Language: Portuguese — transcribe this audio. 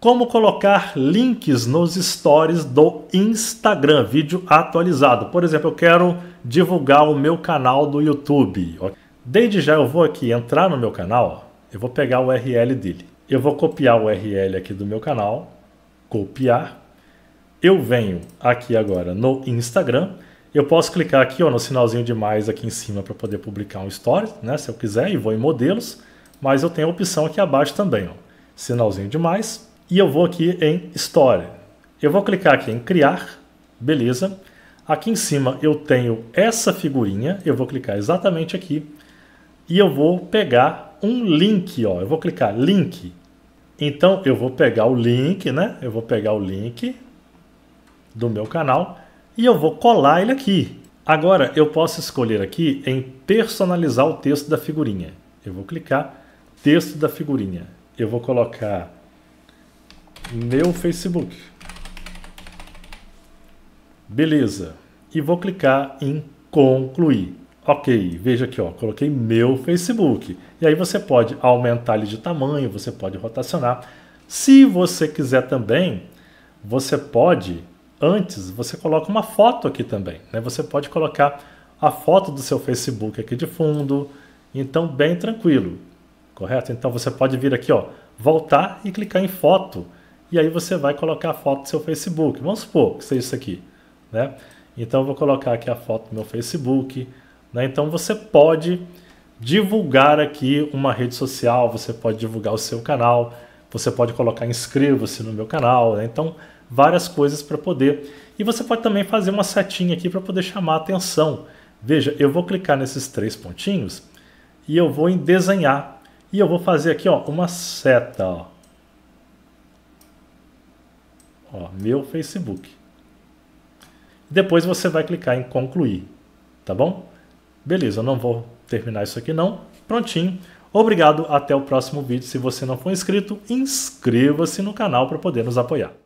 como colocar links nos stories do Instagram, vídeo atualizado. Por exemplo, eu quero divulgar o meu canal do YouTube. Desde já eu vou aqui entrar no meu canal, eu vou pegar o URL dele. Eu vou copiar o URL aqui do meu canal, copiar. Eu venho aqui agora no Instagram, eu posso clicar aqui ó, no sinalzinho de mais aqui em cima para poder publicar um story, né, se eu quiser, e vou em modelos, mas eu tenho a opção aqui abaixo também, ó, sinalzinho de mais, e eu vou aqui em história. Eu vou clicar aqui em Criar, beleza. Aqui em cima eu tenho essa figurinha, eu vou clicar exatamente aqui e eu vou pegar um link, ó. Eu vou clicar link. Então eu vou pegar o link, né? Eu vou pegar o link do meu canal e eu vou colar ele aqui. Agora eu posso escolher aqui em personalizar o texto da figurinha. Eu vou clicar texto da figurinha. Eu vou colocar meu Facebook. Beleza. E vou clicar em concluir. Ok, veja aqui, ó, coloquei meu Facebook. E aí você pode aumentar ele de tamanho, você pode rotacionar. Se você quiser também, você pode, antes, você coloca uma foto aqui também. Né? Você pode colocar a foto do seu Facebook aqui de fundo. Então, bem tranquilo, correto? Então, você pode vir aqui, ó, voltar e clicar em foto e aí você vai colocar a foto do seu Facebook. Vamos supor que seja isso aqui, né? Então eu vou colocar aqui a foto do meu Facebook, né? Então você pode divulgar aqui uma rede social, você pode divulgar o seu canal, você pode colocar inscreva-se no meu canal, né? Então várias coisas para poder. E você pode também fazer uma setinha aqui para poder chamar a atenção. Veja, eu vou clicar nesses três pontinhos e eu vou em desenhar. E eu vou fazer aqui ó, uma seta. Ó. Ó, meu Facebook. Depois você vai clicar em concluir, tá bom? Beleza, eu não vou terminar isso aqui não. Prontinho. Obrigado, até o próximo vídeo. Se você não for inscrito, inscreva-se no canal para poder nos apoiar.